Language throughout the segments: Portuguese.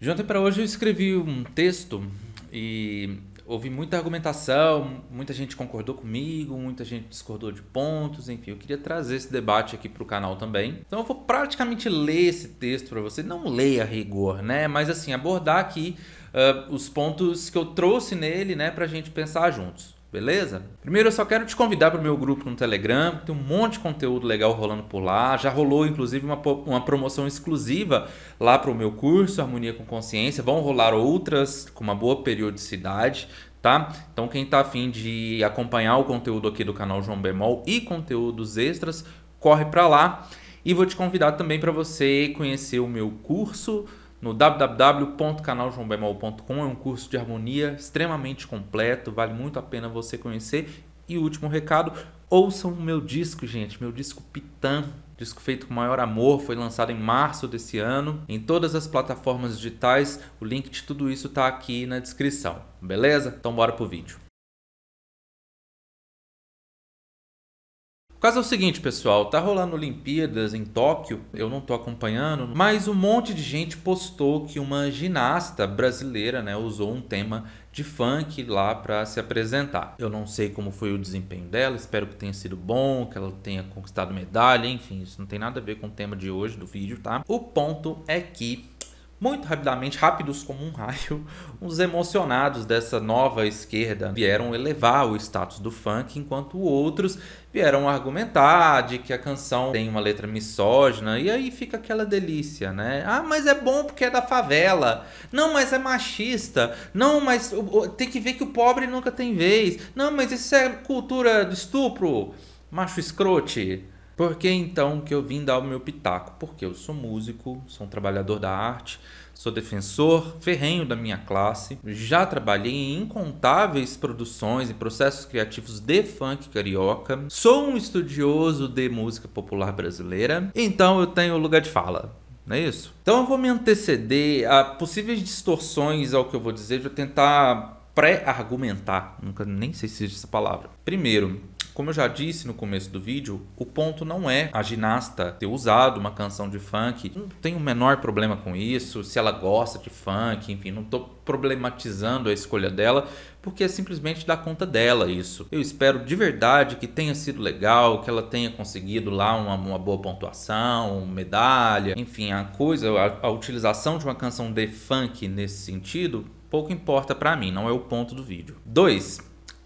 De ontem para hoje eu escrevi um texto e houve muita argumentação, muita gente concordou comigo, muita gente discordou de pontos, enfim, eu queria trazer esse debate aqui para o canal também. Então eu vou praticamente ler esse texto para você, não ler a rigor, né? Mas assim, abordar aqui uh, os pontos que eu trouxe nele, né, para a gente pensar juntos. Beleza? Primeiro eu só quero te convidar para o meu grupo no Telegram, tem um monte de conteúdo legal rolando por lá. Já rolou inclusive uma, uma promoção exclusiva lá para o meu curso Harmonia com Consciência. Vão rolar outras com uma boa periodicidade, tá? Então quem está afim de acompanhar o conteúdo aqui do canal João Bemol e conteúdos extras, corre para lá. E vou te convidar também para você conhecer o meu curso no www.canaljoãobemol.com. É um curso de harmonia extremamente completo, vale muito a pena você conhecer. E último recado, ouçam o meu disco, gente, meu disco Pitã. Disco feito com maior amor, foi lançado em março desse ano. Em todas as plataformas digitais, o link de tudo isso está aqui na descrição, beleza? Então bora pro vídeo. O caso é o seguinte, pessoal, tá rolando Olimpíadas em Tóquio, eu não tô acompanhando, mas um monte de gente postou que uma ginasta brasileira, né, usou um tema de funk lá para se apresentar. Eu não sei como foi o desempenho dela, espero que tenha sido bom, que ela tenha conquistado medalha, enfim, isso não tem nada a ver com o tema de hoje do vídeo, tá? O ponto é que muito rapidamente, rápidos como um raio, os emocionados dessa nova esquerda vieram elevar o status do funk, enquanto outros vieram argumentar de que a canção tem uma letra misógina, e aí fica aquela delícia, né? Ah, mas é bom porque é da favela. Não, mas é machista. Não, mas tem que ver que o pobre nunca tem vez. Não, mas isso é cultura do estupro, macho escrote. Por que então que eu vim dar o meu pitaco? Porque eu sou músico, sou um trabalhador da arte, sou defensor ferrenho da minha classe, já trabalhei em incontáveis produções e processos criativos de funk carioca, sou um estudioso de música popular brasileira, então eu tenho lugar de fala. Não é isso? Então eu vou me anteceder a possíveis distorções ao que eu vou dizer, vou tentar pré-argumentar, nunca nem sei se existe essa palavra. Primeiro, como eu já disse no começo do vídeo, o ponto não é a ginasta ter usado uma canção de funk. Não tem o menor problema com isso, se ela gosta de funk, enfim, não estou problematizando a escolha dela, porque é simplesmente dar conta dela isso. Eu espero de verdade que tenha sido legal, que ela tenha conseguido lá uma, uma boa pontuação, medalha, enfim, a coisa, a, a utilização de uma canção de funk nesse sentido pouco importa para mim, não é o ponto do vídeo. 2.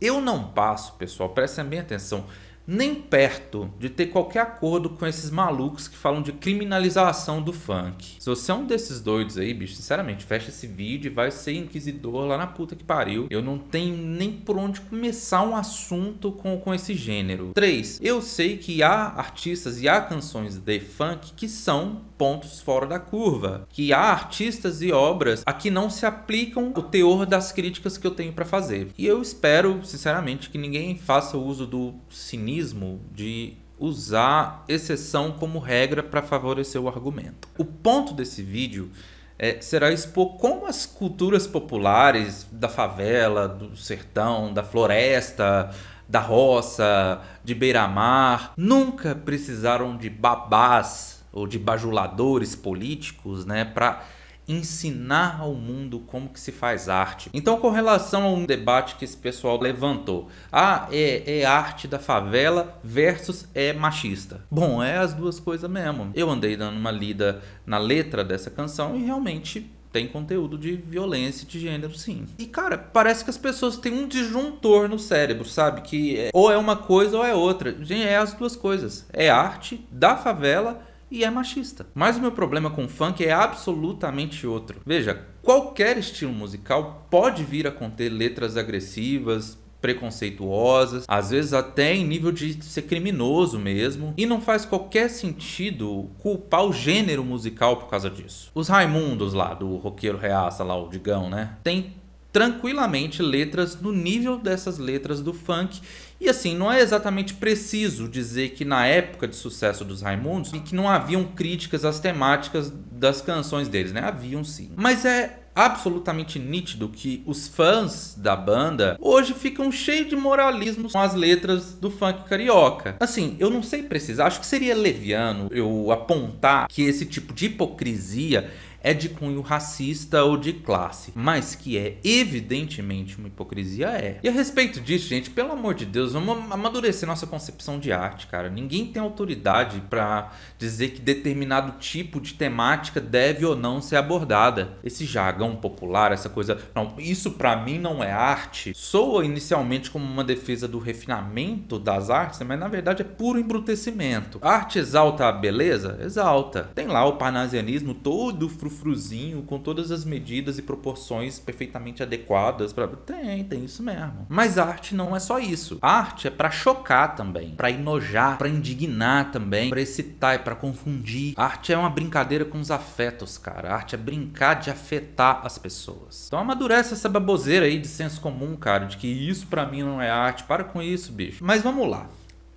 Eu não passo, pessoal, prestem bem atenção, nem perto de ter qualquer acordo com esses malucos que falam de criminalização do funk. Se você é um desses doidos aí, bicho, sinceramente, fecha esse vídeo e vai ser inquisidor lá na puta que pariu. Eu não tenho nem por onde começar um assunto com, com esse gênero. 3. Eu sei que há artistas e há canções de funk que são pontos fora da curva, que há artistas e obras a que não se aplicam o teor das críticas que eu tenho para fazer. E eu espero, sinceramente, que ninguém faça uso do cinismo mecanismo de usar exceção como regra para favorecer o argumento. O ponto desse vídeo é, será expor como as culturas populares da favela, do sertão, da floresta, da roça, de beira-mar, nunca precisaram de babás ou de bajuladores políticos né, para ensinar ao mundo como que se faz arte. Então, com relação a um debate que esse pessoal levantou, ah, é, é arte da favela versus é machista. Bom, é as duas coisas mesmo. Eu andei dando uma lida na letra dessa canção e realmente tem conteúdo de violência de gênero, sim. E, cara, parece que as pessoas têm um disjuntor no cérebro, sabe? Que é, ou é uma coisa ou é outra. Gente, é as duas coisas. É arte da favela e é machista. Mas o meu problema com funk é absolutamente outro. Veja, qualquer estilo musical pode vir a conter letras agressivas, preconceituosas, às vezes até em nível de ser criminoso mesmo, e não faz qualquer sentido culpar o gênero musical por causa disso. Os Raimundos lá, do roqueiro reaça lá, o Digão, né? Tem tranquilamente letras no nível dessas letras do funk e assim, não é exatamente preciso dizer que na época de sucesso dos Raimundos e que não haviam críticas às temáticas das canções deles, né? Haviam sim. Mas é absolutamente nítido que os fãs da banda hoje ficam cheios de moralismos com as letras do funk carioca. Assim, eu não sei precisar, acho que seria leviano eu apontar que esse tipo de hipocrisia é de cunho racista ou de classe, mas que é evidentemente uma hipocrisia é. E a respeito disso, gente, pelo amor de Deus, vamos amadurecer nossa concepção de arte, cara. Ninguém tem autoridade para dizer que determinado tipo de temática deve ou não ser abordada. Esse jargão popular, essa coisa, não, isso para mim não é arte, soa inicialmente como uma defesa do refinamento das artes, mas na verdade é puro embrutecimento. A arte exalta a beleza? Exalta. Tem lá o parnasianismo todo fru frufruzinho com todas as medidas e proporções perfeitamente adequadas para tem, tem isso mesmo. Mas arte não é só isso. Arte é para chocar também, para enojar, para indignar também, para excitar, e para confundir. Arte é uma brincadeira com os afetos, cara. Arte é brincar de afetar as pessoas. Então amadurece essa baboseira aí de senso comum, cara, de que isso para mim não é arte. Para com isso, bicho. Mas vamos lá.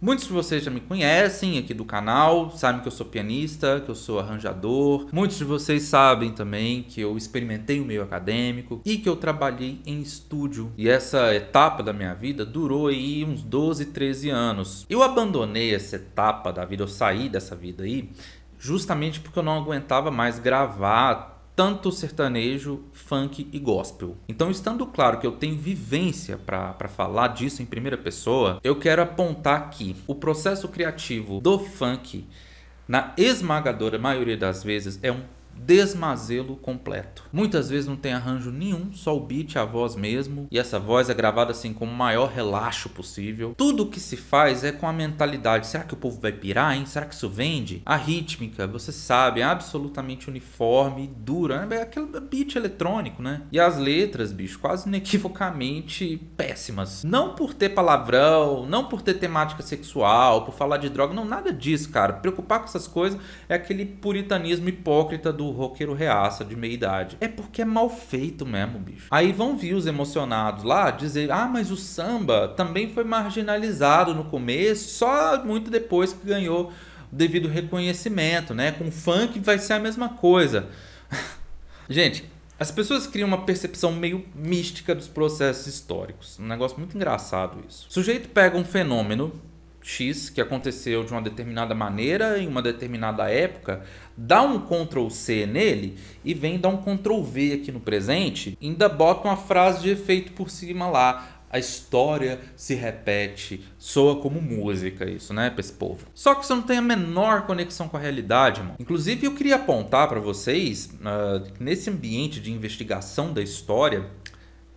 Muitos de vocês já me conhecem aqui do canal, sabem que eu sou pianista, que eu sou arranjador. Muitos de vocês sabem também que eu experimentei o meio acadêmico e que eu trabalhei em estúdio. E essa etapa da minha vida durou aí uns 12, 13 anos. Eu abandonei essa etapa da vida, eu saí dessa vida aí, justamente porque eu não aguentava mais gravar tanto sertanejo, funk e gospel. Então, estando claro que eu tenho vivência para falar disso em primeira pessoa, eu quero apontar que o processo criativo do funk, na esmagadora maioria das vezes, é um desmazelo completo. Muitas vezes não tem arranjo nenhum, só o beat, a voz mesmo, e essa voz é gravada assim com o maior relaxo possível. Tudo que se faz é com a mentalidade, será que o povo vai pirar, hein? Será que isso vende? A rítmica, você sabe, é absolutamente uniforme, dura, é aquele beat eletrônico, né? E as letras, bicho, quase inequivocamente péssimas. Não por ter palavrão, não por ter temática sexual, por falar de droga, não, nada disso, cara. Preocupar com essas coisas é aquele puritanismo hipócrita do do roqueiro reaça de meia idade. É porque é mal feito mesmo, bicho. Aí vão vir os emocionados lá dizer: ah, mas o samba também foi marginalizado no começo, só muito depois que ganhou o devido reconhecimento, né? Com o funk vai ser a mesma coisa. Gente, as pessoas criam uma percepção meio mística dos processos históricos. Um negócio muito engraçado isso. O sujeito pega um fenômeno X que aconteceu de uma determinada maneira em uma determinada época, dá um Ctrl C nele e vem dar um Ctrl V aqui no presente, ainda bota uma frase de efeito por cima lá. A história se repete, soa como música isso, né, pra esse povo. Só que isso não tem a menor conexão com a realidade, mano. Inclusive, eu queria apontar para vocês, uh, nesse ambiente de investigação da história,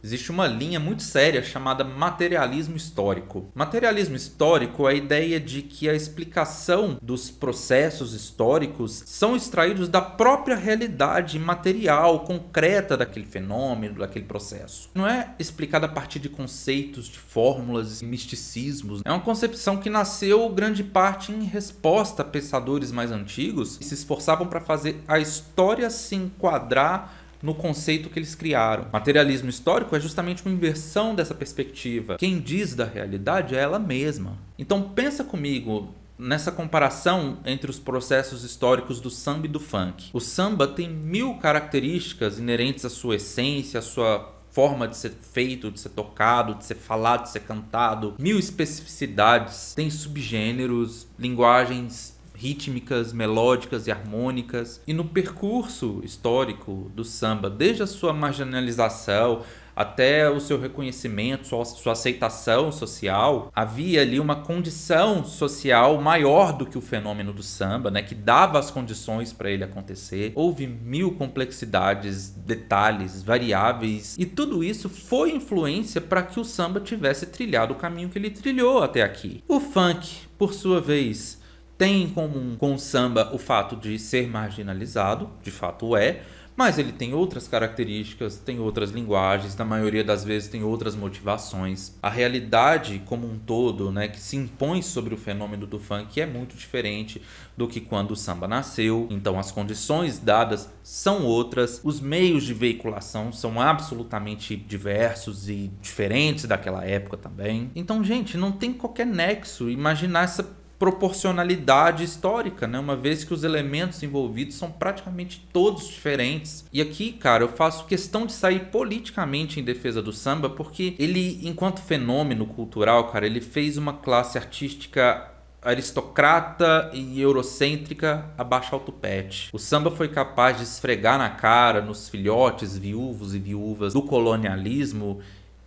Existe uma linha muito séria chamada materialismo histórico. Materialismo histórico é a ideia de que a explicação dos processos históricos são extraídos da própria realidade material, concreta daquele fenômeno, daquele processo. Não é explicada a partir de conceitos, de fórmulas, misticismos. É uma concepção que nasceu grande parte em resposta a pensadores mais antigos que se esforçavam para fazer a história se enquadrar no conceito que eles criaram. Materialismo histórico é justamente uma inversão dessa perspectiva. Quem diz da realidade é ela mesma. Então pensa comigo nessa comparação entre os processos históricos do samba e do funk. O samba tem mil características inerentes à sua essência, à sua forma de ser feito, de ser tocado, de ser falado, de ser cantado, mil especificidades, tem subgêneros, linguagens rítmicas, melódicas e harmônicas. E no percurso histórico do samba, desde a sua marginalização até o seu reconhecimento, sua, sua aceitação social, havia ali uma condição social maior do que o fenômeno do samba, né, que dava as condições para ele acontecer. Houve mil complexidades, detalhes, variáveis, e tudo isso foi influência para que o samba tivesse trilhado o caminho que ele trilhou até aqui. O funk, por sua vez, tem em comum com o samba o fato de ser marginalizado, de fato é, mas ele tem outras características, tem outras linguagens, na maioria das vezes tem outras motivações. A realidade como um todo, né, que se impõe sobre o fenômeno do funk é muito diferente do que quando o samba nasceu. Então as condições dadas são outras, os meios de veiculação são absolutamente diversos e diferentes daquela época também. Então, gente, não tem qualquer nexo imaginar essa proporcionalidade histórica, né? Uma vez que os elementos envolvidos são praticamente todos diferentes. E aqui, cara, eu faço questão de sair politicamente em defesa do samba, porque ele, enquanto fenômeno cultural, cara, ele fez uma classe artística aristocrata e eurocêntrica abaixar o tupete. O samba foi capaz de esfregar na cara nos filhotes viúvos e viúvas do colonialismo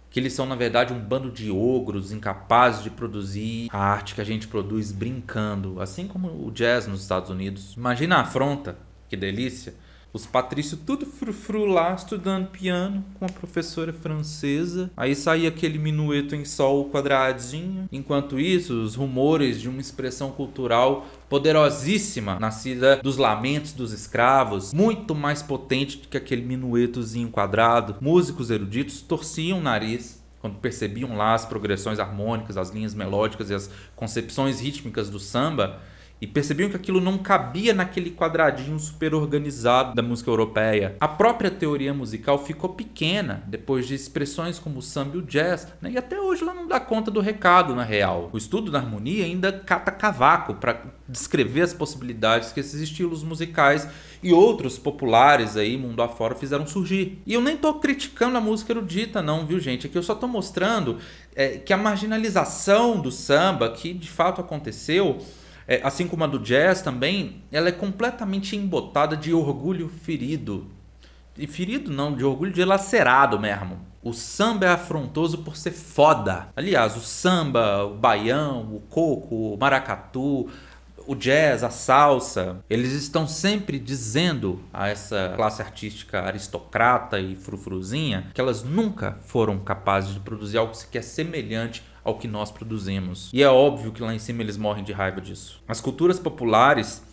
que eles são na verdade um bando de ogros incapazes de produzir a arte que a gente produz brincando, assim como o jazz nos Estados Unidos. Imagina a afronta, que delícia! Os patrícios tudo frufru lá, estudando piano com a professora francesa. Aí saía aquele minueto em sol quadradinho. Enquanto isso, os rumores de uma expressão cultural poderosíssima, nascida dos lamentos dos escravos, muito mais potente do que aquele minuetozinho quadrado. Músicos eruditos torciam o nariz quando percebiam lá as progressões harmônicas, as linhas melódicas e as concepções rítmicas do samba, e percebiam que aquilo não cabia naquele quadradinho super organizado da música europeia. A própria teoria musical ficou pequena depois de expressões como o samba e o jazz, né? e até hoje ela não dá conta do recado na real. O estudo da harmonia ainda cata cavaco para descrever as possibilidades que esses estilos musicais e outros populares aí mundo afora fizeram surgir. E eu nem tô criticando a música erudita não, viu gente? Aqui eu só tô mostrando é, que a marginalização do samba, que de fato aconteceu, é, assim como a do jazz também, ela é completamente embotada de orgulho ferido. E ferido não, de orgulho de lacerado mesmo. O samba é afrontoso por ser foda. Aliás, o samba, o baião, o coco, o maracatu, o jazz, a salsa, eles estão sempre dizendo a essa classe artística aristocrata e frufruzinha que elas nunca foram capazes de produzir algo sequer semelhante ao que nós produzimos. E é óbvio que lá em cima eles morrem de raiva disso. As culturas populares,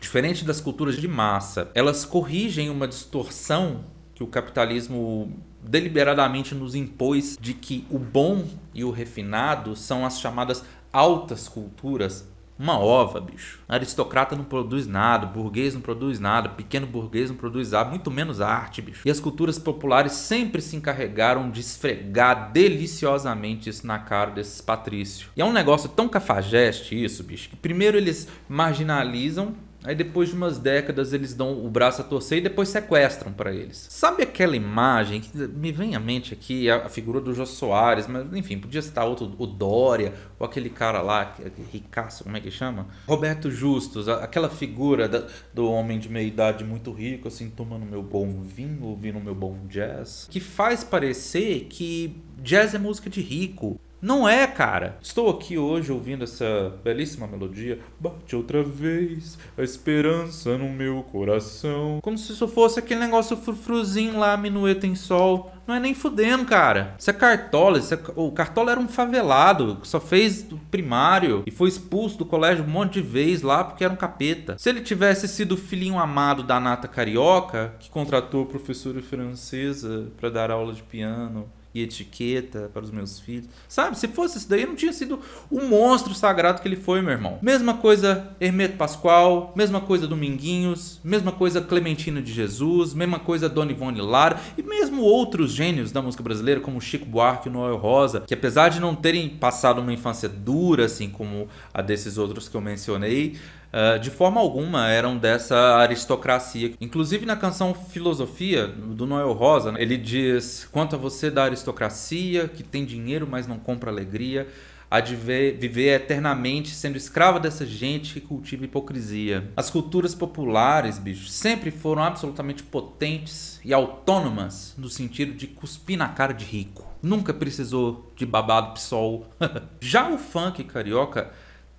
diferente das culturas de massa, elas corrigem uma distorção que o capitalismo deliberadamente nos impôs de que o bom e o refinado são as chamadas altas culturas uma ova, bicho. Aristocrata não produz nada, burguês não produz nada, pequeno burguês não produz nada, muito menos arte, bicho. E as culturas populares sempre se encarregaram de esfregar deliciosamente isso na cara desses patrícios. E é um negócio tão cafajeste isso, bicho, que primeiro eles marginalizam Aí depois de umas décadas eles dão o braço a torcer e depois sequestram para eles. Sabe aquela imagem que me vem à mente aqui a, figura do Jô Soares, mas enfim, podia citar outro, o Dória, ou aquele cara lá, ricaço, como é que chama? Roberto Justus, aquela figura da, do homem de meia idade muito rico, assim, tomando meu bom vinho, ouvindo meu bom jazz, que faz parecer que jazz é música de rico. Não é, cara. Estou aqui hoje ouvindo essa belíssima melodia. Bate outra vez a esperança no meu coração. Como se isso fosse aquele negócio frufruzinho lá, minueta em sol. Não é nem fudendo, cara. Isso é Cartola. Isso é... O Cartola era um favelado que só fez primário e foi expulso do colégio um monte de vez lá porque era um capeta. Se ele tivesse sido o filhinho amado da nata carioca, que contratou professora francesa para dar aula de piano e etiqueta para os meus filhos. Sabe, se fosse isso daí, não tinha sido o monstro sagrado que ele foi, meu irmão. Mesma coisa Hermeto Pascoal, mesma coisa Dominguinhos, mesma coisa Clementina de Jesus, mesma coisa Dona Ivone Lara e mesmo outros gênios da música brasileira, como Chico Buarque e Noel Rosa, que apesar de não terem passado uma infância dura, assim como a desses outros que eu mencionei, uh, de forma alguma eram dessa aristocracia. Inclusive na canção Filosofia, do Noel Rosa, ele diz: Quanto a você da aristocracia, que tem dinheiro, mas não compra alegria, a de ver, viver eternamente sendo escrava dessa gente que cultiva hipocrisia. As culturas populares, bicho, sempre foram absolutamente potentes e autônomas no sentido de cuspir na cara de rico. Nunca precisou de babado psol. Já o funk carioca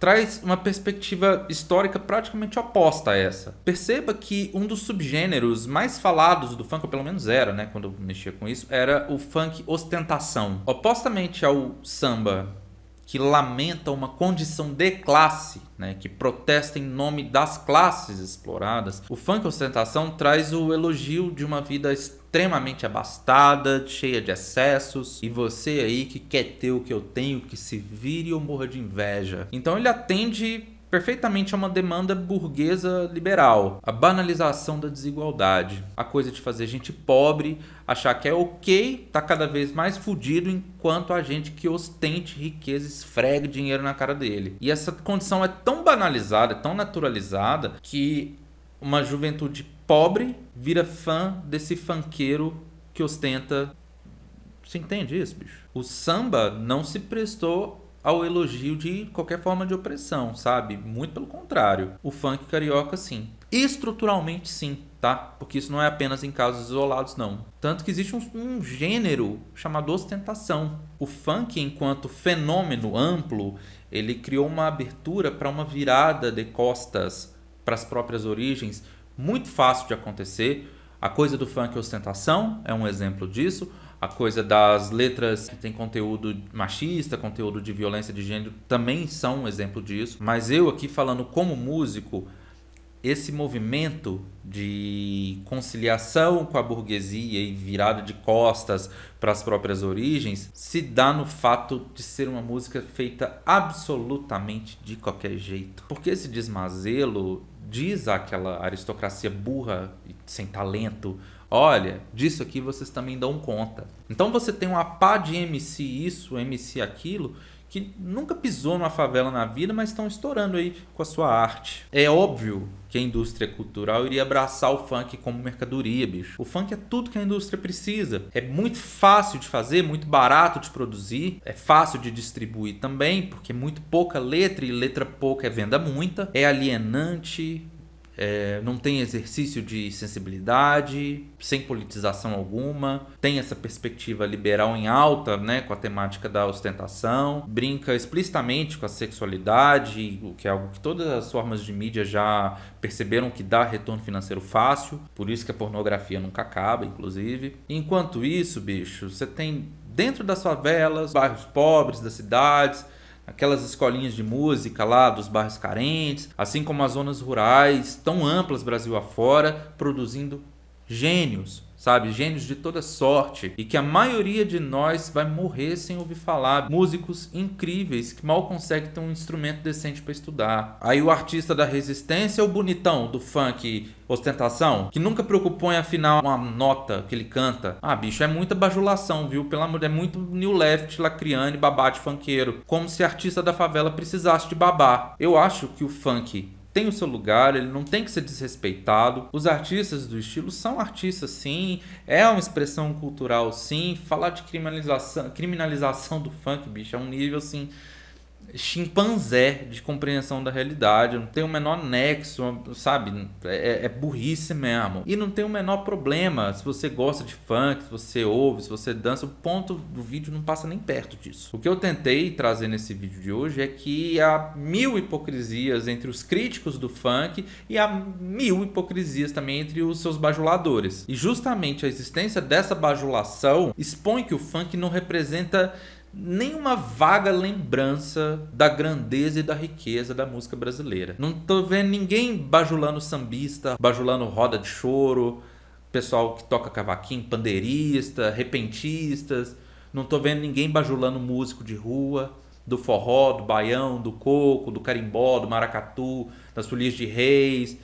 traz uma perspectiva histórica praticamente oposta a essa. Perceba que um dos subgêneros mais falados do funk, ou pelo menos era, né, quando eu mexia com isso, era o funk ostentação. Opostamente ao samba, que lamenta uma condição de classe, né, que protesta em nome das classes exploradas, o funk ostentação traz o elogio de uma vida extremamente abastada, cheia de excessos, e você aí que quer ter o que eu tenho, que se vire ou morra de inveja. Então ele atende perfeitamente a uma demanda burguesa liberal, a banalização da desigualdade, a coisa de fazer gente pobre achar que é ok, tá cada vez mais fudido enquanto a gente que ostente riqueza esfregue dinheiro na cara dele. E essa condição é tão banalizada, tão naturalizada que uma juventude pobre vira fã desse fanqueiro que ostenta. Você entende isso, bicho? O samba não se prestou ao elogio de qualquer forma de opressão, sabe? Muito pelo contrário. O funk carioca, sim. Estruturalmente, sim, tá? Porque isso não é apenas em casos isolados, não. Tanto que existe um, um gênero chamado ostentação. O funk, enquanto fenômeno amplo, ele criou uma abertura para uma virada de costas para as próprias origens, muito fácil de acontecer. A coisa do funk ostentação é um exemplo disso. A coisa das letras que tem conteúdo machista, conteúdo de violência de gênero, também são um exemplo disso. Mas eu aqui falando como músico, esse movimento de conciliação com a burguesia e virada de costas para as próprias origens se dá no fato de ser uma música feita absolutamente de qualquer jeito. Porque esse desmazelo diz àquela aristocracia burra e sem talento olha, disso aqui vocês também dão conta. Então você tem uma pá de MC isso, MC aquilo, que nunca pisou numa favela na vida, mas estão estourando aí com a sua arte. É óbvio que a indústria cultural iria abraçar o funk como mercadoria, bicho. O funk é tudo que a indústria precisa. É muito fácil de fazer, muito barato de produzir, é fácil de distribuir também, porque é muito pouca letra e letra pouca é venda muita. É alienante, é, não tem exercício de sensibilidade, sem politização alguma, tem essa perspectiva liberal em alta, né, com a temática da ostentação, brinca explicitamente com a sexualidade, o que é algo que todas as formas de mídia já perceberam que dá retorno financeiro fácil, por isso que a pornografia nunca acaba, inclusive. Enquanto isso, bicho, você tem dentro das favelas, bairros pobres das cidades, aquelas escolinhas de música lá dos bairros carentes, assim como as zonas rurais tão amplas Brasil afora, produzindo gênios, sabe? Gênios de toda sorte e que a maioria de nós vai morrer sem ouvir falar. Músicos incríveis que mal conseguem ter um instrumento decente para estudar. Aí o artista da resistência é o bonitão do funk ostentação, que nunca preocupou em afinar uma nota que ele canta. Ah, bicho, é muita bajulação, viu? Pelo amor, é muito New Left, Lacriane, babate funkeiro. Como se artista da favela precisasse de babá. Eu acho que o funk tem o seu lugar, ele não tem que ser desrespeitado. Os artistas do estilo são artistas sim, é uma expressão cultural sim. Falar de criminalização, criminalização do funk, bicho, é um nível assim chimpanzé de compreensão da realidade, não tem o menor nexo, sabe? É, é, é, burrice mesmo. E não tem o menor problema se você gosta de funk, se você ouve, se você dança, o ponto do vídeo não passa nem perto disso. O que eu tentei trazer nesse vídeo de hoje é que há mil hipocrisias entre os críticos do funk e há mil hipocrisias também entre os seus bajuladores. E justamente a existência dessa bajulação expõe que o funk não representa nenhuma vaga lembrança da grandeza e da riqueza da música brasileira. Não tô vendo ninguém bajulando sambista, bajulando roda de choro, pessoal que toca cavaquinho, pandeirista, repentistas. Não tô vendo ninguém bajulando músico de rua, do forró, do baião, do coco, do carimbó, do maracatu, das folias de reis,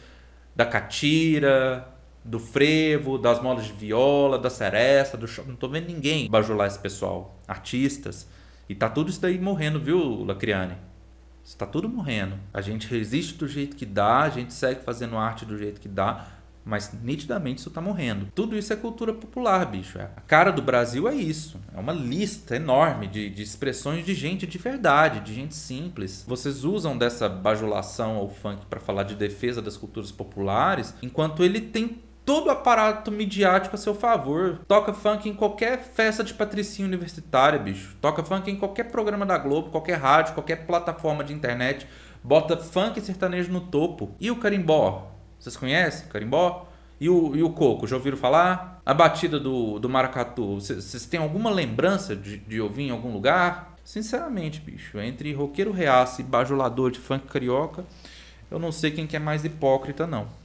da catira, do frevo, das molas de viola, da seresta, do Não tô vendo ninguém bajular esse pessoal. Artistas. E tá tudo isso daí morrendo, viu, Lacriane? Está tudo morrendo. A gente resiste do jeito que dá, a gente segue fazendo arte do jeito que dá, mas nitidamente isso está morrendo. Tudo isso é cultura popular, bicho. É. A cara do Brasil é isso. É uma lista enorme de, de expressões de gente de verdade, de gente simples. Vocês usam dessa bajulação ao funk para falar de defesa das culturas populares, enquanto ele tem todo o aparato midiático a seu favor. Toca funk em qualquer festa de patricinha universitária, bicho. Toca funk em qualquer programa da Globo, qualquer rádio, qualquer plataforma de internet. Bota funk e sertanejo no topo. E o carimbó? Vocês conhecem carimbó? E o, e o coco, já ouviram falar? A batida do, do maracatu, vocês têm alguma lembrança de, de ouvir em algum lugar? Sinceramente, bicho, entre roqueiro reaça e bajulador de funk carioca, eu não sei quem que é mais hipócrita, não.